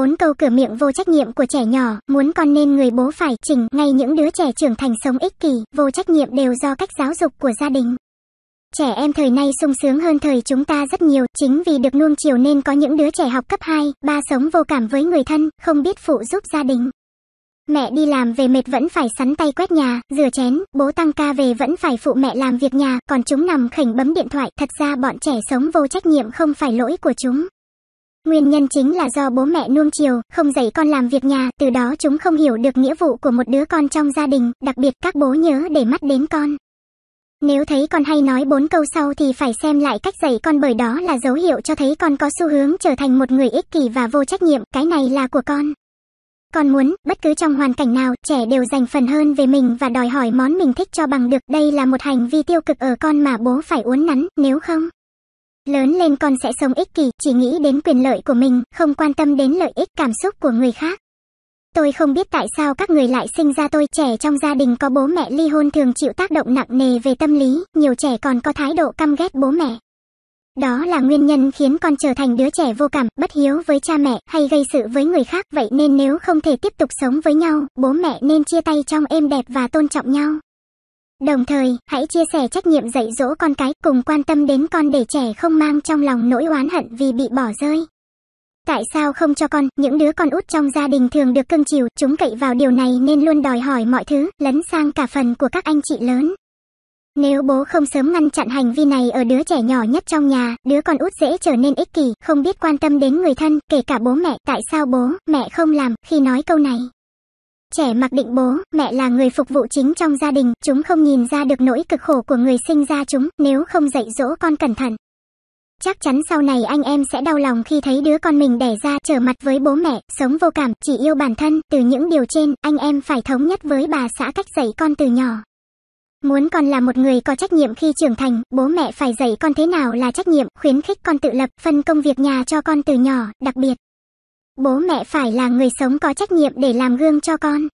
bốn câu cửa miệng vô trách nhiệm của trẻ nhỏ, muốn con nên người bố phải chỉnh, ngay những đứa trẻ trưởng thành sống ích kỷ, vô trách nhiệm đều do cách giáo dục của gia đình. Trẻ em thời nay sung sướng hơn thời chúng ta rất nhiều, chính vì được nuông chiều nên có những đứa trẻ học cấp 2, 3 sống vô cảm với người thân, không biết phụ giúp gia đình. Mẹ đi làm về mệt vẫn phải sắn tay quét nhà, rửa chén, bố tăng ca về vẫn phải phụ mẹ làm việc nhà, còn chúng nằm khỉnh bấm điện thoại, thật ra bọn trẻ sống vô trách nhiệm không phải lỗi của chúng. Nguyên nhân chính là do bố mẹ nuông chiều, không dạy con làm việc nhà, từ đó chúng không hiểu được nghĩa vụ của một đứa con trong gia đình, đặc biệt các bố nhớ để mắt đến con. Nếu thấy con hay nói bốn câu sau thì phải xem lại cách dạy con bởi đó là dấu hiệu cho thấy con có xu hướng trở thành một người ích kỷ và vô trách nhiệm, cái này là của con. Con muốn, bất cứ trong hoàn cảnh nào, trẻ đều dành phần hơn về mình và đòi hỏi món mình thích cho bằng được. Đây là một hành vi tiêu cực ở con mà bố phải uốn nắn, nếu không. Lớn lên con sẽ sống ích kỷ, chỉ nghĩ đến quyền lợi của mình, không quan tâm đến lợi ích cảm xúc của người khác. Tôi không biết tại sao các người lại sinh ra tôi trẻ trong gia đình có bố mẹ ly hôn thường chịu tác động nặng nề về tâm lý, nhiều trẻ còn có thái độ căm ghét bố mẹ. Đó là nguyên nhân khiến con trở thành đứa trẻ vô cảm, bất hiếu với cha mẹ hay gây sự với người khác vậy nên nếu không thể tiếp tục sống với nhau, bố mẹ nên chia tay trong êm đẹp và tôn trọng nhau. Đồng thời, hãy chia sẻ trách nhiệm dạy dỗ con cái cùng quan tâm đến con để trẻ không mang trong lòng nỗi oán hận vì bị bỏ rơi. Tại sao không cho con, những đứa con út trong gia đình thường được cưng chiều, chúng cậy vào điều này nên luôn đòi hỏi mọi thứ, lấn sang cả phần của các anh chị lớn. Nếu bố không sớm ngăn chặn hành vi này ở đứa trẻ nhỏ nhất trong nhà, đứa con út dễ trở nên ích kỷ, không biết quan tâm đến người thân, kể cả bố mẹ. Tại sao bố, mẹ không làm khi nói câu này? Trẻ mặc định bố, mẹ là người phục vụ chính trong gia đình, chúng không nhìn ra được nỗi cực khổ của người sinh ra chúng nếu không dạy dỗ con cẩn thận. Chắc chắn sau này anh em sẽ đau lòng khi thấy đứa con mình đẻ ra trở mặt với bố mẹ, sống vô cảm, chỉ yêu bản thân. Từ những điều trên, anh em phải thống nhất với bà xã cách dạy con từ nhỏ. Muốn con là một người có trách nhiệm khi trưởng thành, bố mẹ phải dạy con thế nào là trách nhiệm, khuyến khích con tự lập, phân công việc nhà cho con từ nhỏ, đặc biệt. Bố mẹ phải là người sống có trách nhiệm để làm gương cho con.